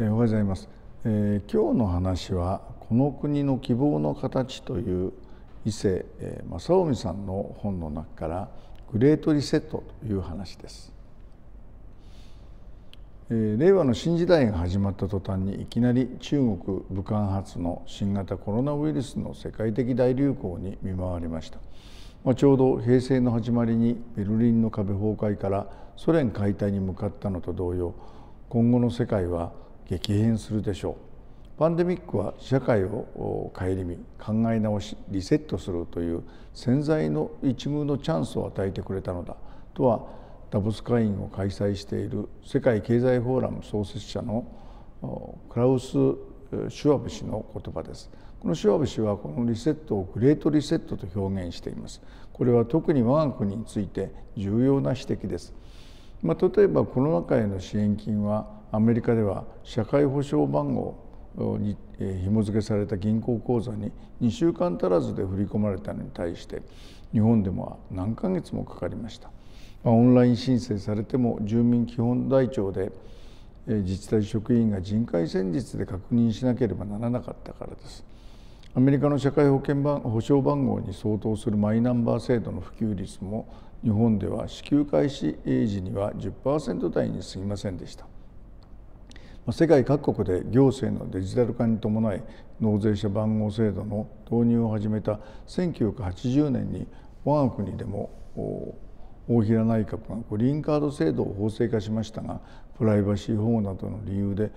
おはようございます、えー、今日の話は「この国の希望の形」という伊勢正臣さんの本の中から「グレートリセット」という話です、えー、令和の新時代が始まった途端にいきなり中国武漢発の新型コロナウイルスの世界的大流行に見舞われました、まあ、ちょうど平成の始まりにベルリンの壁崩壊からソ連解体に向かったのと同様今後の世界は激変するでしょうパンデミックは社会を顧み考え直しリセットするという潜在の一夢のチャンスを与えてくれたのだとはダボス会員を開催している世界経済フォーラム創設者のクラウス・シュワブ氏の言葉ですこのシュワブ氏はこのリセットをグレートリセットと表現していますこれは特に我が国について重要な指摘ですまあ、例えばコロナ禍への支援金はアメリカでは社会保障番号に紐付けされた銀行口座に2週間足らずで振り込まれたのに対して日本でも何ヶ月もかかりましたオンライン申請されても住民基本台帳で自治体職員が人海戦術で確認しなければならなかったからですアメリカの社会保険番保障番号に相当するマイナンバー制度の普及率も日本では支給開始時には10%台に過ぎませんでした世界各国で行政のデジタル化に伴い納税者番号制度の導入を始めた1980年に我が国でも大平内閣がグリーンカード制度を法制化しましたがプライバシー保護などの理由で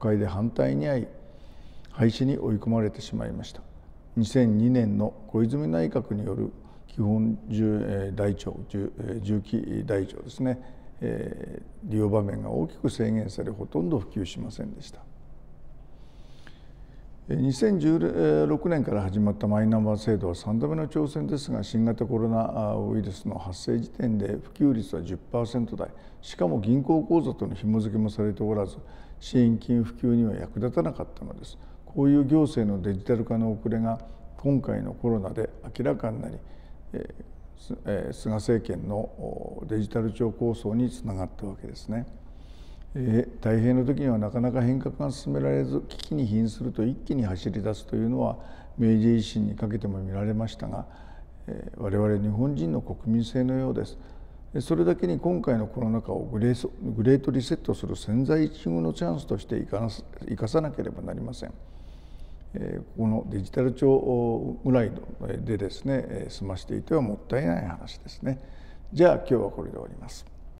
国会で反対に遭い廃止に追い込まれてしまいました2002年の小泉内閣による基本重機台帳ですねえー、利用場面が大きく制限されほとんど普及しませんでした。2016年から始まったマイナンバー制度は3度目の挑戦ですが新型コロナウイルスの発生時点で普及率は10%台しかも銀行口座との紐付けもされておらず支援金普及には役立たなかったのですこういう行政のデジタル化の遅れが今回のコロナで明らかになり菅政権のデジタル庁構想につながったわけですね。太平の時にはなかなか変革が進められず危機に瀕すると一気に走り出すというのは明治維新にかけても見られましたが、我々日本人の国民性のようです。それだけに今回のコロナ禍をグレートリセットする潜在一遇のチャンスとして生かさなければなりません。このデジタル庁ぐらいでですね済ましていてはもったいない話ですね。じゃあ今日はこれで終わります。